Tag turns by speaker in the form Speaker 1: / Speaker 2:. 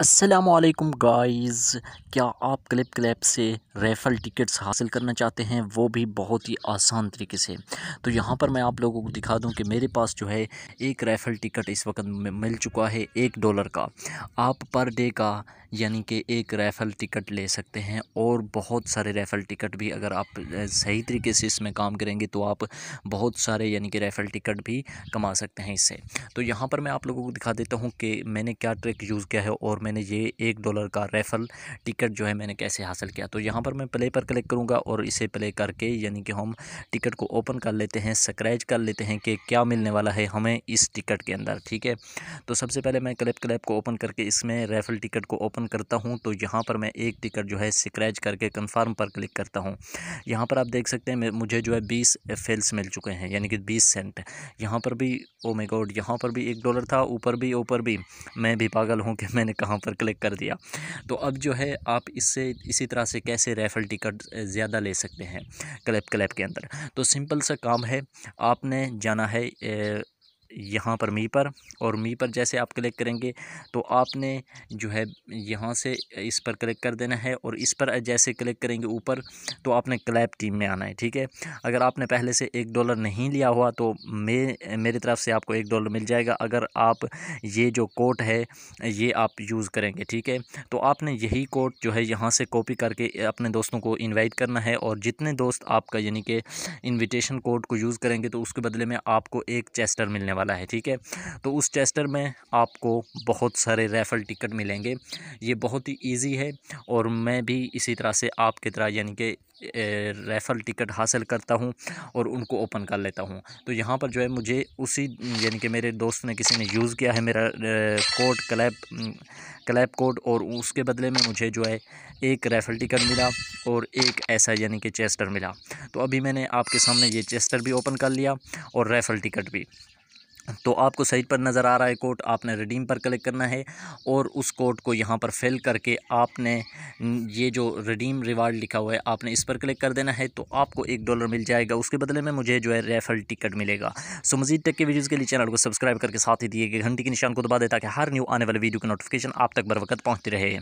Speaker 1: असलकम गाइस क्या आप क्लिप क्लैप से रेफ़ल टिकट्स हासिल करना चाहते हैं वो भी बहुत ही आसान तरीके से तो यहाँ पर मैं आप लोगों को दिखा दूँ कि मेरे पास जो है एक रेफ़ल टिकट इस वक्त मिल चुका है एक डॉलर का आप पर डे का यानी कि एक रेफ़ल टिकट ले सकते हैं और बहुत सारे रेफ़ल टिकट भी अगर आप सही तरीके से इसमें काम करेंगे तो आप बहुत सारे यानी कि रेफ़ल टिकट भी कमा सकते हैं इससे तो यहाँ पर मैं आप लोगों को दिखा देता हूँ कि मैंने क्या ट्रिक यूज़ किया है और मैं मैंने ये एक डॉलर का रेफ़ल टिकट जो है मैंने कैसे हासिल किया तो यहाँ पर मैं प्ले पर क्लिक करूँगा और इसे प्ले करके यानी कि हम टिकट को ओपन कर लेते हैं स्क्रैच कर लेते हैं कि क्या मिलने वाला है हमें इस टिकट के अंदर ठीक है तो सबसे पहले मैं क्लिप क्लैप को ओपन करके इसमें रेफ़ल टिकट को ओपन करता हूँ तो यहाँ पर मैं एक टिकट जो है स्क्रैच करके कन्फर्म पर क्लिक करता हूँ यहाँ पर आप देख सकते हैं मुझे जो है बीस फेल्स मिल चुके हैं यानी कि बीस सेंट यहाँ पर भी ओ मे गॉड यहाँ पर भी एक डॉलर था ऊपर भी ऊपर भी मैं भी पागल हूँ कि मैंने कहाँ पर क्लिक कर दिया तो अब जो है आप इससे इसी तरह से कैसे रेफल टिकट ज़्यादा ले सकते हैं क्लैप क्लैप के अंदर तो सिंपल सा काम है आपने जाना है ए, यहाँ पर मी पर और मी पर जैसे आप क्लिक करेंगे तो आपने जो है यहाँ से इस पर क्लिक कर देना है और इस पर जैसे क्लिक करेंगे ऊपर तो आपने क्लैप टीम में आना है ठीक है अगर आपने पहले से एक डॉलर नहीं लिया हुआ तो मे मेरी तरफ से आपको एक डॉलर मिल जाएगा अगर आप ये जो कोट है ये आप यूज़ करेंगे ठीक है तो आपने यही कोट जो है यहाँ से कॉपी करके अपने दोस्तों को इन्वाइट करना है और जितने दोस्त आपका यानी कि इन्विटेशन कोड को यूज़ करेंगे तो उसके बदले में आपको एक चेस्टर मिलने वाला वाला है ठीक है तो उस टेस्टर में आपको बहुत सारे रेफ़ल टिकट मिलेंगे ये बहुत ही ईजी है और मैं भी इसी तरह से आपकी तरह यानी कि रेफ़ल टिकट हासिल करता हूँ और उनको ओपन कर लेता हूँ तो यहाँ पर जो है मुझे उसी यानी कि मेरे दोस्त ने किसी ने यूज़ किया है मेरा कोड क्लैप क्लैप कोड और उसके बदले में मुझे जो है एक रेफ़ल टिकट मिला और एक ऐसा यानी कि चेस्टर मिला तो अभी मैंने आपके सामने ये चेस्टर भी ओपन कर लिया और रेफ़ल टिकट भी तो आपको सही पर नज़र आ रहा है कोड आपने रिडीम पर क्लिक करना है और उस कोड को यहाँ पर फिल करके आपने ये जो रिडीम रिवार्ड लिखा हुआ है आपने इस पर क्लिक कर देना है तो आपको एक डॉलर मिल जाएगा उसके बदले में मुझे जो है रेफरल टिकट मिलेगा सो मजीद तक के वीडियोज़ के लिए चैनल को सब्सक्राइब करके साथ ही दिए गए घंटी के निशान को दबा दे ताकि हर न्यू आने वाले वीडियो की नोटिफिकेशन आप तक बरवकत पहुँचती रहे